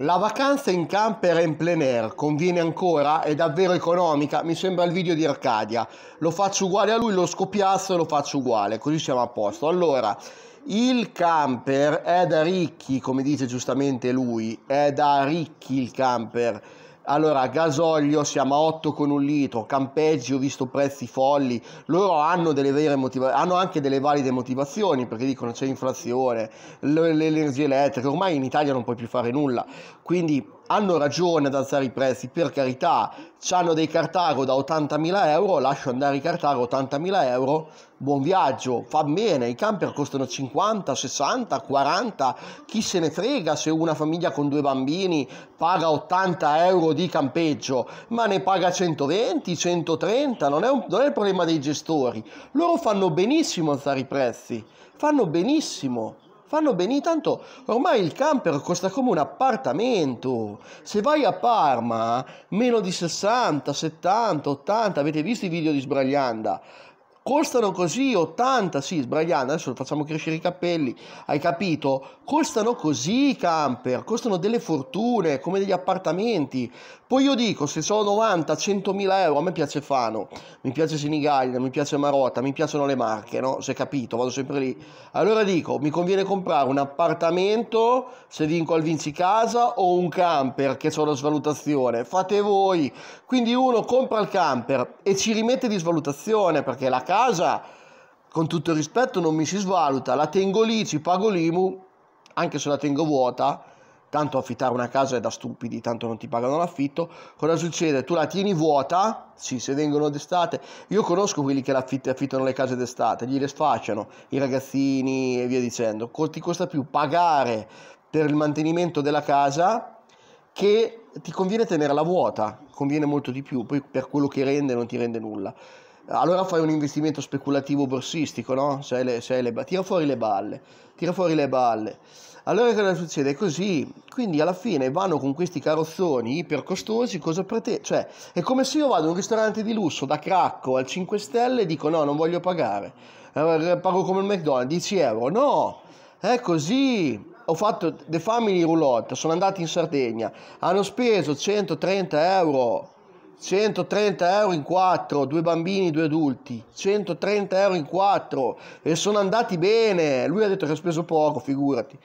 La vacanza in camper e in plein air conviene ancora? È davvero economica? Mi sembra il video di Arcadia. Lo faccio uguale a lui, lo scopiazzo e lo faccio uguale, così siamo a posto. Allora, il camper è da ricchi, come dice giustamente lui, è da ricchi il camper allora, gasolio siamo a 8 con un litro, campeggi ho visto prezzi folli, loro hanno, delle vere motiva- hanno anche delle valide motivazioni perché dicono c'è inflazione, l'energia elettrica, ormai in Italia non puoi più fare nulla, quindi hanno ragione ad alzare i prezzi, per carità, hanno dei Cartago da 80.000 euro, lascio andare i Cartago 80.000 euro, buon viaggio, fa bene, i camper costano 50, 60, 40, chi se ne frega se una famiglia con due bambini paga 80 euro di campeggio, ma ne paga 120, 130, non è, un, non è il problema dei gestori, loro fanno benissimo alzare i prezzi, fanno benissimo fanno bene, tanto ormai il camper costa come un appartamento. Se vai a Parma, meno di 60, 70, 80, avete visto i video di Sbraglianda? costano così 80, sì, sbagliando, adesso facciamo crescere i capelli, hai capito? Costano così i camper, costano delle fortune, come degli appartamenti. Poi io dico, se sono 90, 100.000 euro, a me piace Fano, mi piace Senigallia, mi piace Marotta, mi piacciono le marche, no? Se capito, vado sempre lì. Allora dico, mi conviene comprare un appartamento, se vinco al Vinci Casa, o un camper, che ho la svalutazione. Fate voi. Quindi uno compra il camper e ci rimette di svalutazione, perché la casa casa, con tutto il rispetto, non mi si svaluta, la tengo lì, ci pago l'IMU, anche se la tengo vuota, tanto affittare una casa è da stupidi, tanto non ti pagano l'affitto, cosa succede? Tu la tieni vuota, sì, se vengono d'estate, io conosco quelli che affittano le case d'estate, gli le sfacciano, i ragazzini e via dicendo, ti costa più pagare per il mantenimento della casa che ti conviene tenerla vuota, conviene molto di più, poi per quello che rende non ti rende nulla allora fai un investimento speculativo borsistico, no? Se le, se le, tira fuori le balle, tira fuori le balle. Allora cosa succede? È così, quindi alla fine vanno con questi carrozzoni ipercostosi, cosa pretendo? Cioè, è come se io vado in un ristorante di lusso da cracco al 5 stelle e dico no, non voglio pagare, eh, pago come il McDonald's, 10 euro, no, è così. Ho fatto The Family Roulotte, sono andati in Sardegna, hanno speso 130 euro 130 euro in 4, due bambini, due adulti, 130 euro in 4 e sono andati bene. Lui ha detto che ha speso poco, figurati.